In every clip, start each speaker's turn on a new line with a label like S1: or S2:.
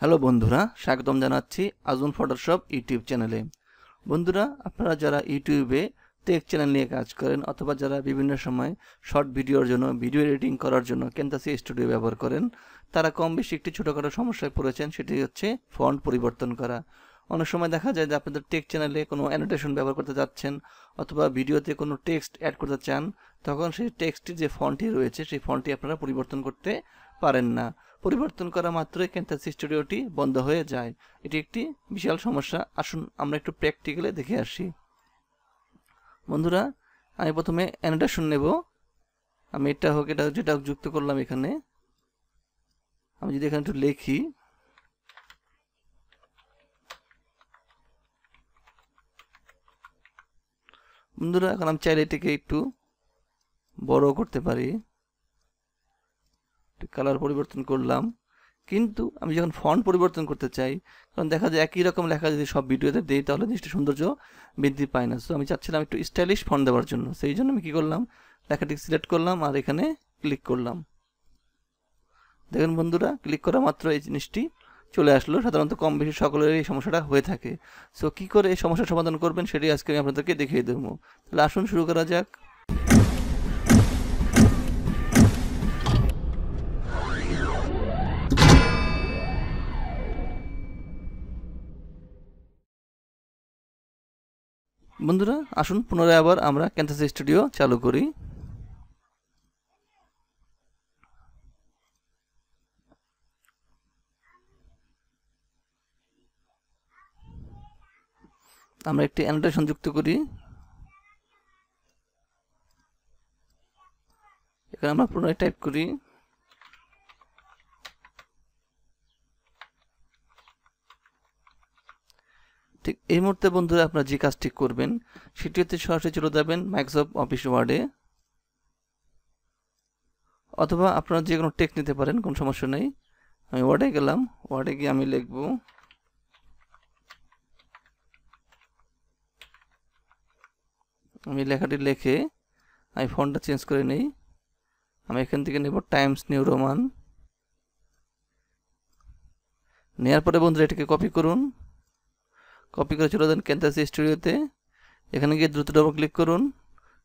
S1: hello বন্ধুরা স্বাগতম জানাচ্ছি আজম ফটোশপ ইউটিউব চ্যানেলে বন্ধুরা আপনারা যারা ইউটিউবে টেক চ্যানেল নিয়ে কাজ করেন অথবা যারা বিভিন্ন সময় শর্ট ভিডিওর জন্য ভিডিও এডিটিং করার জন্য ক্যান্তাসি স্টুডিও ব্যবহার করেন তারা কম বেশি একটি ছোটোখাটো সমস্যায় পড়েছেন সেটি হচ্ছে ফন্ট পরিবর্তন করা অনেক সময় দেখা যায় যে আপনাদের টেক চ্যানেলে কোনো অ্যানোটেশন ব্যবহার করতে যাচ্ছেন অথবা ভিডিওতে কোনো টেক্সট অ্যাড করতে চান তখন সেই টেক্সটটির যে ফন্টটি রয়েছে সেই ফন্টটি আপনারা পরিবর্তন করতে পারেন না পরিবর্তন করা মাত্রই ক্যান্টাস স্টুডিওটি বন্ধ হয়ে যায় এটি একটি বিশাল সমস্যা আসুন আমরা একটু প্র্যাকটিক্যালে দেখে আসি বন্ধুরা আমি প্রথমে অ্যানোটেশন নেব আমি এটা হোক এটা যেটা হোক যুক্ত করলাম এখানে আমি যদি এখানে একটু লেখি বন্ধুরা এখন আমি চাইলে এটাকে একটু বড় করতে পারি কালার পরিবর্তন করলাম কিন্তু আমি যখন ফন্ট পরিবর্তন করতে চাই কারণ দেখা যায় একই রকম লেখা যদি সব ভিডিওতে দিই তাহলে জিনিসটা সৌন্দর্য বৃদ্ধি পায় না সো আমি চাচ্ছিলাম একটু স্টাইলিশ ফন্ট দেওয়ার জন্য সেই জন্য আমি কী করলাম লেখাটি সিলেক্ট করলাম আর এখানে ক্লিক করলাম দেখেন বন্ধুরা ক্লিক করা মাত্র এই জিনিসটি চলে আসলো সাধারণত কম বেশি সকলের এই সমস্যাটা হয়ে থাকে সো কী করে এই সমস্যার সমাধান করবেন সেটি আজকে আমি আপনাদেরকে দেখিয়ে দেবো তাহলে আসুন শুরু করা যাক বন্ধুরা আসুন পুনরায় আবার আমরা ক্যান্থাস স্টুডিও চালু করি
S2: আমরা একটি অ্যানোটেশন
S1: যুক্ত করি এখানে আমরা পুনরায় টাইপ করি ঠিক এই মুহূর্তে বন্ধুরা আপনারা যে কাজটি করবেন সেটি হচ্ছে সরাসরি চলে যাবেন মাইক্রোসফট অফিস ওয়ার্ডে অথবা আপনারা যে কোনো টেক নিতে পারেন কোনো সমস্যা নেই আমি ওয়ার্ডে গেলাম ওয়ার্ডে গিয়ে আমি লিখব আমি লেখাটি লেখে আমি ফোনটা চেঞ্জ করে নিই আমি এখান থেকে নেব টাইমস নিউ রোমান নেওয়ার পরে বন্ধুরা এটাকে কপি করুন কপি করে চলে দেন ক্যানভাস স্টুডিওতে এখানে গিয়ে দ্রুত ডবল ক্লিক করুন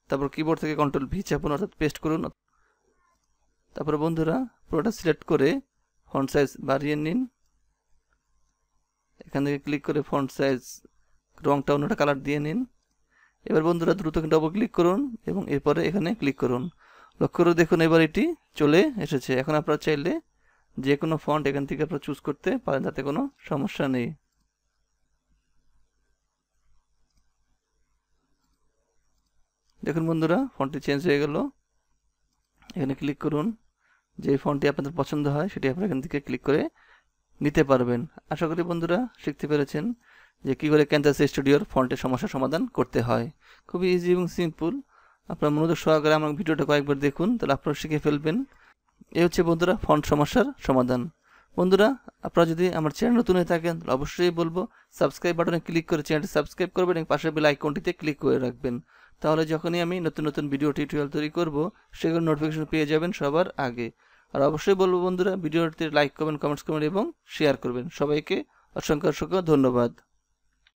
S1: তারপর কিবোর্ড থেকে কন্ট্রোল ভি চাপুন অর্থাৎ পেস্ট করুন তারপরে বন্ধুরা পুরোটা সিলেক্ট করে ফন্ট সাইজ বাড়িয়ে নিন এখান থেকে ক্লিক করে ফন্ট সাইজ রংটা অন্যটা কালার দিয়ে নিন এবার বন্ধুরা দ্রুত ডবল ক্লিক করুন এবং এরপরে এখানে ক্লিক করুন লক্ষ্য করে দেখুন এবার এটি চলে এসেছে এখন আপনারা চাইলে যে কোনো ফন্ট এখান থেকে আপনারা চুজ করতে পারেন তাতে কোনো সমস্যা নেই দেখুন বন্ধুরা ফোনটি চেঞ্জ হয়ে গেল এখানে ক্লিক করুন যে ফোনটি আপনাদের পছন্দ হয় সেটি আপনারা এখান থেকে ক্লিক করে নিতে পারবেন আশা করি বন্ধুরা শিখতে পেরেছেন যে কী করে ক্যান্সাস স্টুডিওর ফোনটির সমস্যা সমাধান করতে হয় খুবই ইজি এবং সিম্পল আপনার মনোযোগ সহকারে আমার ভিডিওটা কয়েকবার দেখুন তাহলে আপনারা শিখে ফেলবেন এ হচ্ছে বন্ধুরা ফন্ট সমস্যার সমাধান বন্ধুরা আপনারা যদি আমার চ্যানেল নতুন হয়ে থাকেন অবশ্যই বলবো সাবস্ক্রাইব বাটনে ক্লিক করে চ্যানেলটি সাবস্ক্রাইব করবেন এবং পাশের বেল আইকনটিতে ক্লিক করে রাখবেন তাহলে যখনই আমি নতুন নতুন ভিডিও টিউটোরিয়াল তৈরি করব সেগুলো নোটিফিকেশন পেয়ে যাবেন সবার আগে আর অবশ্যই বলবো বন্ধুরা ভিডিওটিতে লাইক করবেন কমেন্টস করবেন এবং শেয়ার করবেন সবাইকে অসংখ্য অসংখ্য ধন্যবাদ